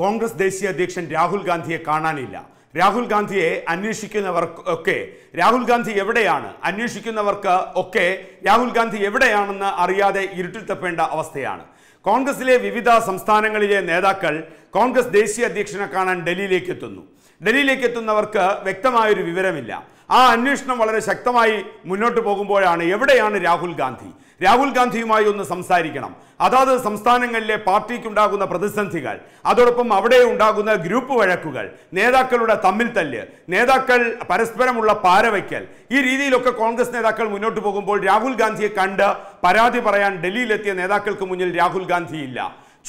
കോൺഗ്രസ് ദേശീയ അധ്യക്ഷൻ രാഹുൽ ഗാന്ധിയെ കാണാനില്ല രാഹുൽ ഗാന്ധിയെ അന്വേഷിക്കുന്നവർ ഒക്കെ രാഹുൽ ഗാന്ധി എവിടെയാണ് അന്വേഷിക്കുന്നവർക്ക് ഒക്കെ രാഹുൽ ഗാന്ധി എവിടെയാണെന്ന് അറിയാതെ ഇരുട്ടിൽ തപ്പേണ്ട അവസ്ഥയാണ് കോൺഗ്രസിലെ വിവിധ സംസ്ഥാനങ്ങളിലെ നേതാക്കൾ കോൺഗ്രസ് ദേശീയ അധ്യക്ഷനെ കാണാൻ ഡൽഹിയിലേക്ക് എത്തുന്നു ഡൽഹിയിലേക്ക് എത്തുന്നവർക്ക് വ്യക്തമായൊരു വിവരമില്ല ആ അന്വേഷണം വളരെ ശക്തമായി മുന്നോട്ട് പോകുമ്പോഴാണ് എവിടെയാണ് രാഹുൽ ഗാന്ധി രാഹുൽ ഗാന്ധിയുമായി ഒന്ന് സംസാരിക്കണം അതാത് സംസ്ഥാനങ്ങളിലെ പാർട്ടിക്കുണ്ടാകുന്ന പ്രതിസന്ധികൾ അതോടൊപ്പം അവിടെ ഉണ്ടാകുന്ന ഗ്രൂപ്പ് വഴക്കുകൾ നേതാക്കളുടെ തമ്മിൽ തല്ല് നേതാക്കൾ പരസ്പരമുള്ള പാരവയ്ക്കൽ ഈ രീതിയിലൊക്കെ കോൺഗ്രസ് നേതാക്കൾ മുന്നോട്ട് പോകുമ്പോൾ രാഹുൽ ഗാന്ധിയെ കണ്ട് പരാതി പറയാൻ ഡൽഹിയിലെത്തിയ നേതാക്കൾക്ക് മുന്നിൽ രാഹുൽ ഗാന്ധി ഇല്ല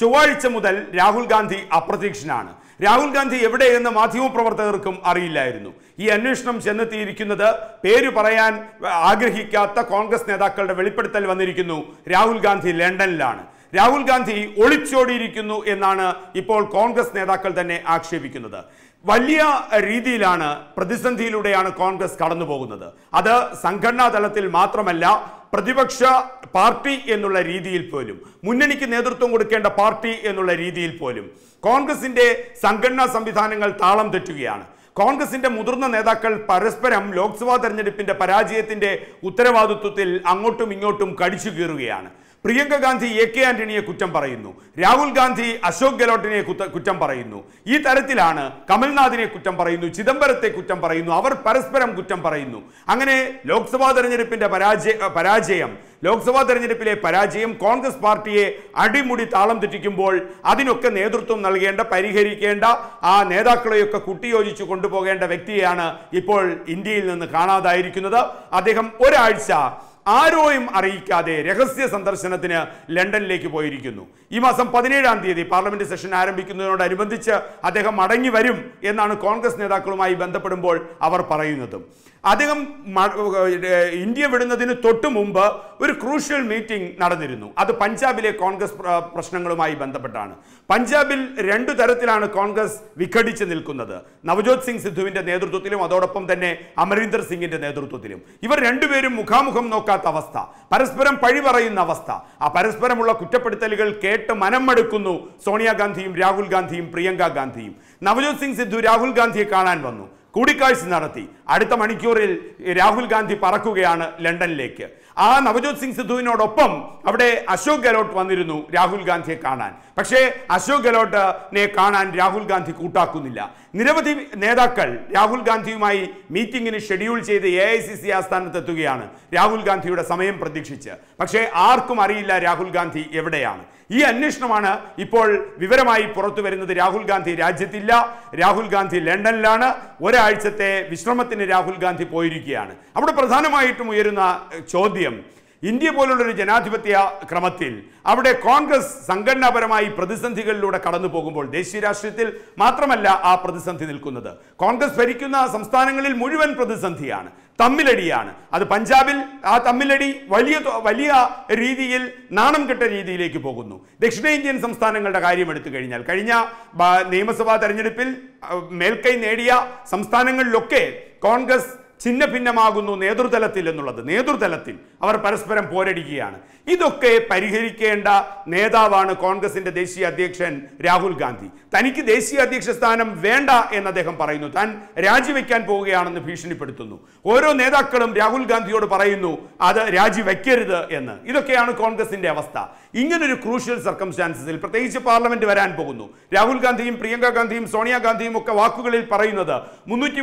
ചൊവ്വാഴ്ച മുതൽ രാഹുൽ ഗാന്ധി അപ്രതീക്ഷനാണ് രാഹുൽ ഗാന്ധി എവിടെയെന്ന് മാധ്യമപ്രവർത്തകർക്കും അറിയില്ലായിരുന്നു ഈ അന്വേഷണം ചെന്നെത്തിയിരിക്കുന്നത് പേര് പറയാൻ ആഗ്രഹിക്കാത്ത കോൺഗ്രസ് നേതാക്കളുടെ വെളിപ്പെടുത്തൽ വന്നിരിക്കുന്നു രാഹുൽ ഗാന്ധി ലണ്ടനിലാണ് രാഹുൽ ഗാന്ധി ഒളിച്ചോടിയിരിക്കുന്നു എന്നാണ് ഇപ്പോൾ കോൺഗ്രസ് നേതാക്കൾ തന്നെ ആക്ഷേപിക്കുന്നത് വലിയ രീതിയിലാണ് പ്രതിസന്ധിയിലൂടെയാണ് കോൺഗ്രസ് കടന്നു പോകുന്നത് അത് സംഘടനാ തലത്തിൽ മാത്രമല്ല പ്രതിപക്ഷ പാർട്ടി എന്നുള്ള രീതിയിൽ പോലും മുന്നണിക്ക് നേതൃത്വം കൊടുക്കേണ്ട പാർട്ടി എന്നുള്ള രീതിയിൽ പോലും കോൺഗ്രസിന്റെ സംഘടനാ സംവിധാനങ്ങൾ താളം തെറ്റുകയാണ് കോൺഗ്രസിന്റെ മുതിർന്ന നേതാക്കൾ പരസ്പരം ലോക്സഭാ തെരഞ്ഞെടുപ്പിന്റെ പരാജയത്തിന്റെ ഉത്തരവാദിത്വത്തിൽ അങ്ങോട്ടും ഇങ്ങോട്ടും കടിച്ചു കീറുകയാണ് പ്രിയങ്ക ഗാന്ധി എ കെ ആന്റണിയെ കുറ്റം പറയുന്നു രാഹുൽ ഗാന്ധി അശോക് ഗെഹ്ലോട്ടിനെ കുറ്റം പറയുന്നു ഈ തരത്തിലാണ് കമൽനാഥിനെ കുറ്റം പറയുന്നു ചിദംബരത്തെ കുറ്റം പറയുന്നു അവർ പരസ്പരം കുറ്റം പറയുന്നു അങ്ങനെ ലോക്സഭാ തെരഞ്ഞെടുപ്പിന്റെ പരാജയ പരാജയം ലോക്സഭാ തെരഞ്ഞെടുപ്പിലെ പരാജയം കോൺഗ്രസ് പാർട്ടിയെ അടിമുടി താളം തെറ്റിക്കുമ്പോൾ അതിനൊക്കെ നേതൃത്വം നൽകേണ്ട പരിഹരിക്കേണ്ട ആ നേതാക്കളെയൊക്കെ കുട്ടിയോജിച്ച് കൊണ്ടുപോകേണ്ട വ്യക്തിയാണ് ഇപ്പോൾ ഇന്ത്യയിൽ നിന്ന് കാണാതായിരിക്കുന്നത് അദ്ദേഹം ഒരാഴ്ച ആരോയും അറിയിക്കാതെ രഹസ്യ സന്ദർശനത്തിന് ലണ്ടനിലേക്ക് പോയിരിക്കുന്നു ഈ മാസം പതിനേഴാം തീയതി പാർലമെന്റ് സെഷൻ ആരംഭിക്കുന്നതിനോടനുബന്ധിച്ച് അദ്ദേഹം മടങ്ങി വരും എന്നാണ് കോൺഗ്രസ് നേതാക്കളുമായി ബന്ധപ്പെടുമ്പോൾ അവർ പറയുന്നതും അദ്ദേഹം ഇന്ത്യ വിടുന്നതിന് തൊട്ടു മുമ്പ് ഒരു ക്രൂഷ്യൽ മീറ്റിംഗ് നടന്നിരുന്നു അത് പഞ്ചാബിലെ കോൺഗ്രസ് പ്രശ്നങ്ങളുമായി ബന്ധപ്പെട്ടാണ് പഞ്ചാബിൽ രണ്ടു തരത്തിലാണ് കോൺഗ്രസ് വിഘടിച്ച് നിൽക്കുന്നത് നവജോത് സിംഗ് സിദ്ധുവിൻ്റെ നേതൃത്വത്തിലും അതോടൊപ്പം തന്നെ അമരീന്ദർ സിംഗിൻ്റെ നേതൃത്വത്തിലും ഇവർ രണ്ടുപേരും മുഖാമുഖം നോക്കാത്ത അവസ്ഥ പരസ്പരം പഴി പറയുന്ന അവസ്ഥ ആ പരസ്പരമുള്ള കുറ്റപ്പെടുത്തലുകൾ കേട്ട് മനമടുക്കുന്നു സോണിയാഗാന്ധിയും രാഹുൽ ഗാന്ധിയും പ്രിയങ്ക ഗാന്ധിയും നവജോത് സിംഗ് സിദ്ധു രാഹുൽ ഗാന്ധിയെ കാണാൻ വന്നു കൂടിക്കാഴ്ച നടത്തി അടുത്ത മണിക്കൂറിൽ രാഹുൽ ഗാന്ധി പറക്കുകയാണ് ലണ്ടനിലേക്ക് ആ നവജോത് സിംഗ് സിദ്ധുവിനോടൊപ്പം അവിടെ അശോക് ഗെലോട്ട് വന്നിരുന്നു രാഹുൽ ഗാന്ധിയെ കാണാൻ പക്ഷേ അശോക് ഗെലോട്ടിനെ കാണാൻ രാഹുൽ ഗാന്ധി കൂട്ടാക്കുന്നില്ല നിരവധി നേതാക്കൾ രാഹുൽ ഗാന്ധിയുമായി മീറ്റിംഗിന് ഷെഡ്യൂൾ ചെയ്ത് എ ഐ സി സി ആസ്ഥാനത്തെത്തുകയാണ് രാഹുൽ ഗാന്ധിയുടെ സമയം പ്രതീക്ഷിച്ച് പക്ഷേ ആർക്കും അറിയില്ല രാഹുൽ ഗാന്ധി എവിടെയാണ് ഈ അന്വേഷണമാണ് ഇപ്പോൾ വിവരമായി പുറത്തു വരുന്നത് രാഹുൽ ഗാന്ധി രാജ്യത്തില്ല രാഹുൽ ഗാന്ധി ലണ്ടനിലാണ് ഒരു ഒരാഴ്ചത്തെ വിശ്രമത്തിന് രാഹുൽ ഗാന്ധി പോയിരിക്കുകയാണ് അവിടെ പ്രധാനമായിട്ടും ഉയരുന്ന ചോദ്യം ഇന്ത്യ പോലുള്ളൊരു ജനാധിപത്യ ക്രമത്തിൽ അവിടെ കോൺഗ്രസ് സംഘടനാപരമായി പ്രതിസന്ധികളിലൂടെ കടന്നു പോകുമ്പോൾ ദേശീയ രാഷ്ട്രീയത്തിൽ മാത്രമല്ല ആ പ്രതിസന്ധി നിൽക്കുന്നത് കോൺഗ്രസ് ഭരിക്കുന്ന സംസ്ഥാനങ്ങളിൽ മുഴുവൻ പ്രതിസന്ധിയാണ് തമ്മിലടിയാണ് അത് പഞ്ചാബിൽ ആ തമ്മിലടി വലിയ വലിയ രീതിയിൽ നാണം കെട്ട രീതിയിലേക്ക് പോകുന്നു ദക്ഷിണേന്ത്യൻ സംസ്ഥാനങ്ങളുടെ കാര്യം എടുത്തു കഴിഞ്ഞാൽ കഴിഞ്ഞ നിയമസഭാ തെരഞ്ഞെടുപ്പിൽ മേൽക്കൈ നേടിയ സംസ്ഥാനങ്ങളിലൊക്കെ കോൺഗ്രസ് ചിന്ന ഭിന്നമാകുന്നു നേതൃതലത്തിൽ എന്നുള്ളത് നേതൃതലത്തിൽ അവർ പരസ്പരം പോരടിക്കുകയാണ് ഇതൊക്കെ പരിഹരിക്കേണ്ട നേതാവാണ് കോൺഗ്രസിന്റെ ദേശീയ അധ്യക്ഷൻ രാഹുൽ ഗാന്ധി തനിക്ക് ദേശീയ അധ്യക്ഷ സ്ഥാനം വേണ്ട എന്ന് അദ്ദേഹം പറയുന്നു താൻ രാജിവെക്കാൻ പോവുകയാണെന്ന് ഭീഷണിപ്പെടുത്തുന്നു ഓരോ നേതാക്കളും രാഹുൽ ഗാന്ധിയോട് പറയുന്നു അത് രാജിവെക്കരുത് എന്ന് ഇതൊക്കെയാണ് കോൺഗ്രസിന്റെ അവസ്ഥ ഇങ്ങനൊരു ക്രൂഷ്യൽ സർക്കംസ്റ്റാൻസിൽ പ്രത്യേകിച്ച് പാർലമെന്റ് വരാൻ പോകുന്നു രാഹുൽ ഗാന്ധിയും പ്രിയങ്ക ഗാന്ധിയും സോണിയാഗാന്ധിയും ഒക്കെ വാക്കുകളിൽ പറയുന്നത് മുന്നൂറ്റി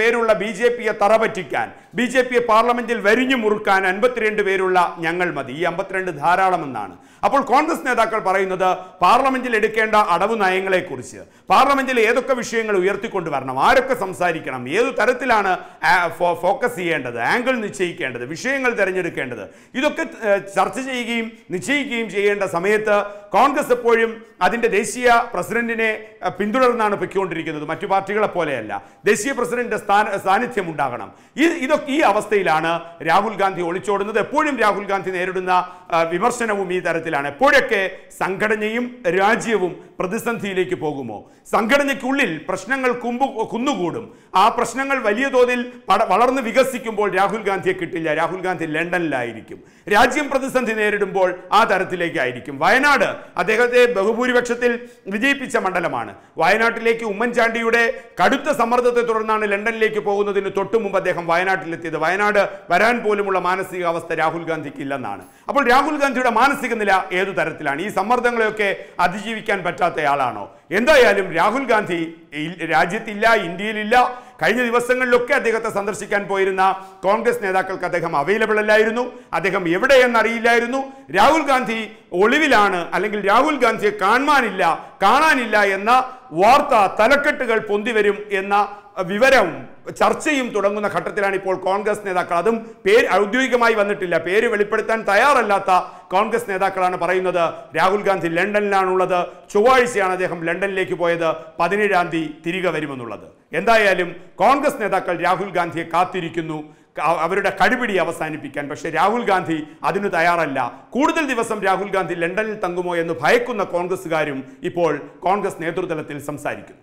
പേരുള്ള ബി ജെ പിയെ തറ തറ പറ്റിക്കാൻ ബി ജെ പിയെ പാർലമെന്റിൽ വരിഞ്ഞു മുറുക്കാൻ അൻപത്തിരണ്ട് പേരുള്ള ഞങ്ങൾ മതി ഈ അമ്പത്തിരണ്ട് ധാരാളമെന്നാണ് അപ്പോൾ കോൺഗ്രസ് നേതാക്കൾ പറയുന്നത് പാർലമെന്റിൽ എടുക്കേണ്ട അടവ് നയങ്ങളെക്കുറിച്ച് പാർലമെന്റിൽ ഏതൊക്കെ വിഷയങ്ങൾ ഉയർത്തിക്കൊണ്ടുവരണം ആരൊക്കെ സംസാരിക്കണം ഏതു തരത്തിലാണ് ഫോക്കസ് ചെയ്യേണ്ടത് ആംഗിൾ നിശ്ചയിക്കേണ്ടത് വിഷയങ്ങൾ തിരഞ്ഞെടുക്കേണ്ടത് ഇതൊക്കെ ചർച്ച ചെയ്യുകയും നിശ്ചയിക്കുകയും ചെയ്യേണ്ട സമയത്ത് കോൺഗ്രസ് എപ്പോഴും അതിൻ്റെ ദേശീയ പ്രസിഡന്റിനെ പിന്തുടർന്നാണ് പൊയ്ക്കൊണ്ടിരിക്കുന്നത് മറ്റു പാർട്ടികളെ പോലെയല്ല ദേശീയ പ്രസിഡന്റിന്റെ സ്ഥാന സാന്നിധ്യം ഉണ്ടാകണം ഈ ഇതൊക്കെ ഈ അവസ്ഥയിലാണ് രാഹുൽ ഗാന്ധി ഒളിച്ചോടുന്നത് എപ്പോഴും രാഹുൽ ഗാന്ധി നേരിടുന്ന വിമർശനവും ഈ തരത്തിലാണ് എപ്പോഴൊക്കെ സംഘടനയും രാജ്യവും പ്രതിസന്ധിയിലേക്ക് പോകുമോ സംഘടനയ്ക്കുള്ളിൽ പ്രശ്നങ്ങൾ കുമ്പു കുന്നുകൂടും ആ പ്രശ്നങ്ങൾ വലിയ തോതിൽ വളർന്ന് വികസിക്കുമ്പോൾ രാഹുൽ ഗാന്ധിയെ കിട്ടില്ല രാഹുൽ ഗാന്ധി ലണ്ടനിലായിരിക്കും രാജ്യം പ്രതിസന്ധി നേരിടുമ്പോൾ ആ തരത്തിലേക്കായിരിക്കും വയനാട് അദ്ദേഹത്തെ ബഹുഭൂരിപക്ഷത്തിൽ വിജയിപ്പിച്ച മണ്ഡലമാണ് വയനാട്ടിലേക്ക് ഉമ്മൻചാണ്ടിയുടെ കടുത്ത സമ്മർദ്ദത്തെ തുടർന്നാണ് ലണ്ടനിലേക്ക് പോകുന്നതിന് തൊട്ടു മുമ്പ് അദ്ദേഹം വയനാട്ടിലെത്തിയത് വയനാട് വരാൻ പോലുമുള്ള മാനസികാവസ്ഥ രാഹുൽ ഗാന്ധിക്ക് ഇല്ലെന്നാണ് അപ്പോൾ രാഹുൽ ഗാന്ധിയുടെ മാനസിക നില ഏതു തരത്തിലാണ് ഈ സമ്മർദ്ദങ്ങളെയൊക്കെ അതിജീവിക്കാൻ പറ്റാത്തയാളാണോ എന്തായാലും രാഹുൽ ഗാന്ധി രാജ്യത്തില്ല ഇന്ത്യയിലില്ല കഴിഞ്ഞ ദിവസങ്ങളിലൊക്കെ അദ്ദേഹത്തെ സന്ദർശിക്കാൻ പോയിരുന്ന കോൺഗ്രസ് നേതാക്കൾക്ക് അദ്ദേഹം അവൈലബിൾ അല്ലായിരുന്നു അദ്ദേഹം എവിടെയെന്ന് അറിയില്ലായിരുന്നു രാഹുൽ ഗാന്ധി ഒളിവിലാണ് അല്ലെങ്കിൽ രാഹുൽ ഗാന്ധിയെ കാണുവാനില്ല കാണാനില്ല എന്ന വാർത്ത തലക്കെട്ടുകൾ പൊന്തിവരും എന്ന വിവരവും ചർച്ചയും തുടങ്ങുന്ന ഘട്ടത്തിലാണ് ഇപ്പോൾ കോൺഗ്രസ് നേതാക്കൾ അതും പേര് ഔദ്യോഗികമായി വന്നിട്ടില്ല പേര് വെളിപ്പെടുത്താൻ തയ്യാറല്ലാത്ത കോൺഗ്രസ് നേതാക്കളാണ് പറയുന്നത് രാഹുൽ ഗാന്ധി ലണ്ടനിലാണുള്ളത് ചൊവ്വാഴ്ചയാണ് അദ്ദേഹം ലണ്ടനിലേക്ക് പോയത് പതിനേഴാം തീയതി തിരികെ വരുമെന്നുള്ളത് എന്തായാലും കോൺഗ്രസ് നേതാക്കൾ രാഹുൽ ഗാന്ധിയെ കാത്തിരിക്കുന്നു അവരുടെ കടുപിടി അവസാനിപ്പിക്കാൻ പക്ഷെ രാഹുൽ ഗാന്ധി അതിന് തയ്യാറല്ല കൂടുതൽ ദിവസം രാഹുൽ ഗാന്ധി ലണ്ടനിൽ തങ്ങുമോ എന്ന് ഭയക്കുന്ന കോൺഗ്രസ്സുകാരും ഇപ്പോൾ കോൺഗ്രസ് നേതൃത്വത്തിൽ സംസാരിക്കുന്നു